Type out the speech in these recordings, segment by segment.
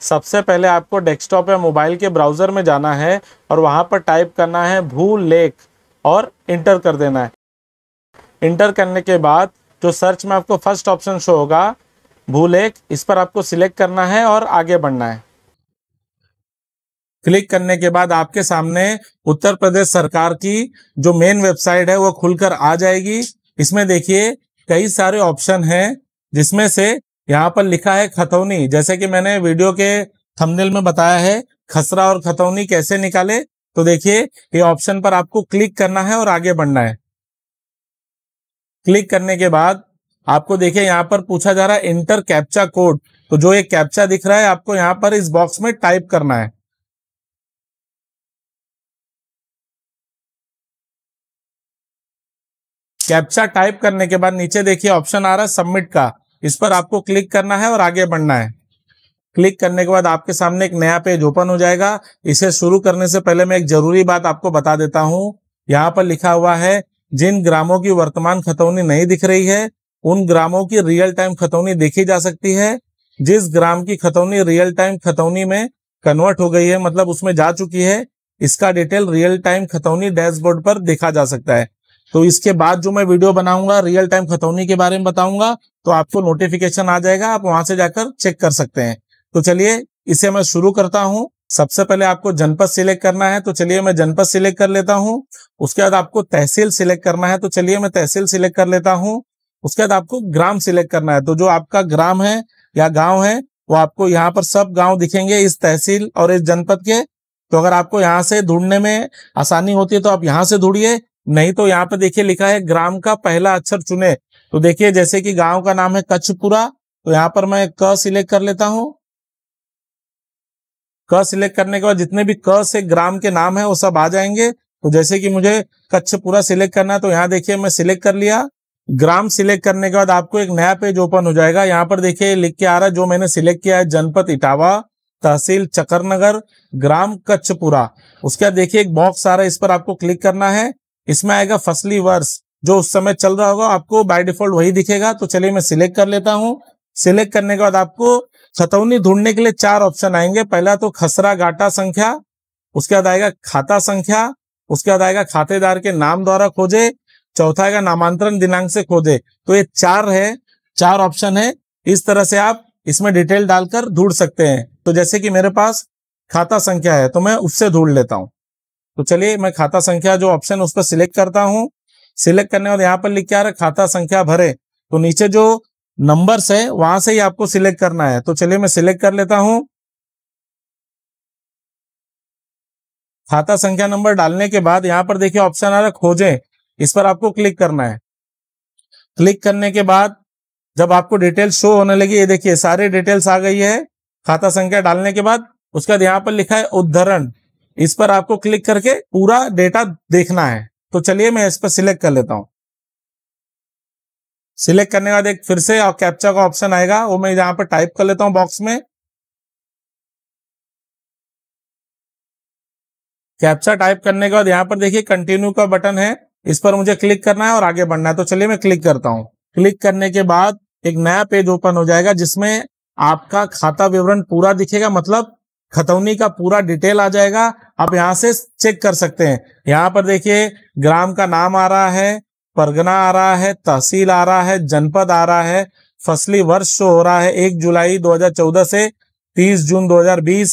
सबसे पहले आपको डेस्कटॉप या मोबाइल के ब्राउज़र में जाना है और वहाँ पर टाइप करना है भू लेख और इंटर कर देना है इंटर करने के बाद जो सर्च में आपको फर्स्ट ऑप्शन शो होगा लेख इस पर आपको सिलेक्ट करना है और आगे बढ़ना है क्लिक करने के बाद आपके सामने उत्तर प्रदेश सरकार की जो मेन वेबसाइट है वो खुलकर आ जाएगी इसमें देखिए कई सारे ऑप्शन हैं जिसमें से यहाँ पर लिखा है खतौनी जैसे कि मैंने वीडियो के थंबनेल में बताया है खसरा और खतौनी कैसे निकाले तो देखिए ये ऑप्शन पर आपको क्लिक करना है और आगे बढ़ना है क्लिक करने के बाद आपको देखिए यहाँ पर पूछा जा रहा है इंटर कैप्चा कोड तो जो ये कैप्चा दिख रहा है आपको यहाँ पर इस बॉक्स में टाइप करना है कैप्चा टाइप करने के बाद नीचे देखिए ऑप्शन आ रहा है सबमिट का इस पर आपको क्लिक करना है और आगे बढ़ना है क्लिक करने के बाद आपके सामने एक नया पेज ओपन हो जाएगा इसे शुरू करने से पहले मैं एक जरूरी बात आपको बता देता हूं यहाँ पर लिखा हुआ है जिन ग्रामों की वर्तमान खतौनी नहीं दिख रही है उन ग्रामों की रियल टाइम खतौनी देखी जा सकती है जिस ग्राम की खतौनी रियल टाइम खतौनी में कन्वर्ट हो गई है मतलब उसमें जा चुकी है इसका डिटेल रियल टाइम खतौनी डैशबोर्ड पर देखा जा सकता है तो इसके बाद जो मैं वीडियो बनाऊंगा रियल टाइम खतौनी के बारे में बताऊंगा तो आपको नोटिफिकेशन आ जाएगा आप वहां से जाकर चेक कर सकते हैं तो चलिए इसे मैं शुरू करता हूं सबसे पहले आपको जनपद सिलेक्ट करना है तो चलिए मैं जनपद सिलेक्ट कर लेता हूं उसके बाद आपको तहसील सिलेक्ट करना है तो चलिए मैं तहसील सिलेक्ट कर लेता हूं उसके बाद आपको ग्राम सिलेक्ट करना है तो जो आपका ग्राम है या गांव है वो आपको यहाँ पर सब गांव दिखेंगे इस तहसील और इस जनपद के तो अगर आपको यहाँ से ढूंढने में आसानी होती है तो आप यहां से ढूंढिए नहीं तो यहाँ पर देखिए लिखा है ग्राम का पहला अक्षर चुने तो देखिए जैसे कि गांव का नाम है कच्छपुरा तो यहां पर मैं क सिलेक्ट कर लेता हूं क सिलेक्ट करने के बाद जितने भी क से ग्राम के नाम है वो सब आ जाएंगे तो जैसे कि मुझे कच्छपुरा सिलेक्ट करना है तो यहां देखिए मैं सिलेक्ट कर लिया ग्राम सिलेक्ट करने के बाद आपको एक नया पेज ओपन हो जाएगा यहां पर देखिए लिख के आ रहा है जो मैंने सिलेक्ट किया है जनपद इटावा तहसील चकरनगर ग्राम कच्छपुरा उसके बाद देखिए एक बॉक्स आ रहा है इस पर आपको क्लिक करना है इसमें आएगा फसली वर्ष जो उस समय चल रहा होगा आपको बाय डिफॉल्ट वही दिखेगा तो चलिए मैं सिलेक्ट कर लेता हूँ सिलेक्ट करने के बाद आपको खतौनी ढूंढने के लिए चार ऑप्शन आएंगे पहला तो खसरा घाटा संख्या उसके बाद आएगा खाता संख्या उसके बाद आएगा खातेदार के नाम द्वारा खोजे चौथा आएगा नामांतरण दिनांक से खोजे तो ये चार है चार ऑप्शन है इस तरह से आप इसमें डिटेल डालकर ढूंढ सकते हैं तो जैसे कि मेरे पास खाता संख्या है तो मैं उससे ढूंढ लेता हूं तो चलिए मैं खाता संख्या जो ऑप्शन उस पर सिलेक्ट करता हूं सिलेक्ट करने और यहाँ पर लिख के आ रहा खाता संख्या भरे तो नीचे जो नंबर्स है वहां से ही आपको सिलेक्ट करना है तो चलिए मैं सिलेक्ट कर लेता हूं खाता संख्या नंबर डालने के बाद यहां पर देखिए ऑप्शन आ रहा खोजे इस पर आपको क्लिक करना है क्लिक करने के बाद जब आपको डिटेल शो होने लगी ये देखिए सारे डिटेल्स आ गई है खाता संख्या डालने के बाद उसके बाद यहां पर लिखा है उद्धरण इस पर आपको क्लिक करके पूरा डेटा देखना है तो चलिए मैं इस पर सिलेक्ट कर लेता हूं सिलेक्ट करने के बाद एक फिर से कैप्चा का ऑप्शन आएगा वो मैं यहां पर टाइप कर लेता हूं बॉक्स में कैप्चा टाइप करने के बाद यहां पर देखिए कंटिन्यू का बटन है इस पर मुझे क्लिक करना है और आगे बढ़ना है तो चलिए मैं क्लिक करता हूं क्लिक करने के बाद एक नया पेज ओपन हो जाएगा जिसमें आपका खाता विवरण पूरा दिखेगा मतलब खतौनी का पूरा डिटेल आ जाएगा आप यहां से चेक कर सकते हैं यहां पर देखिए ग्राम का नाम आ रहा है परगना आ रहा है तहसील आ रहा है जनपद आ रहा है फसली वर्ष शो हो रहा है एक जुलाई 2014 से 30 जून 2020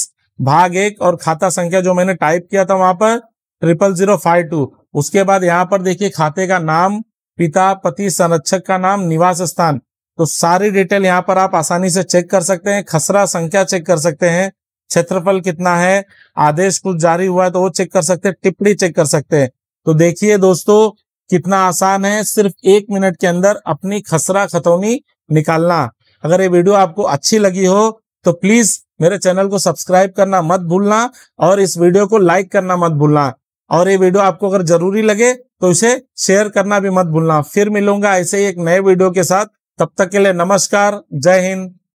भाग एक और खाता संख्या जो मैंने टाइप किया था वहां पर ट्रिपल जीरो फाइव टू उसके बाद यहाँ पर देखिए खाते का नाम पिता पति संरक्षक का नाम निवास स्थान तो सारी डिटेल यहाँ पर आप आसानी से चेक कर सकते हैं खसरा संख्या चेक कर सकते हैं क्षेत्रफल कितना है आदेश कुछ जारी हुआ है तो वो चेक कर सकते हैं टिप्पणी चेक कर सकते हैं तो देखिए दोस्तों कितना आसान है सिर्फ एक मिनट के अंदर अपनी खसरा खतौनी निकालना अगर ये वीडियो आपको अच्छी लगी हो तो प्लीज मेरे चैनल को सब्सक्राइब करना मत भूलना और इस वीडियो को लाइक करना मत भूलना और ये वीडियो आपको अगर जरूरी लगे तो इसे शेयर करना भी मत भूलना फिर मिलूंगा ऐसे ही एक नए वीडियो के साथ तब तक के लिए नमस्कार जय हिंद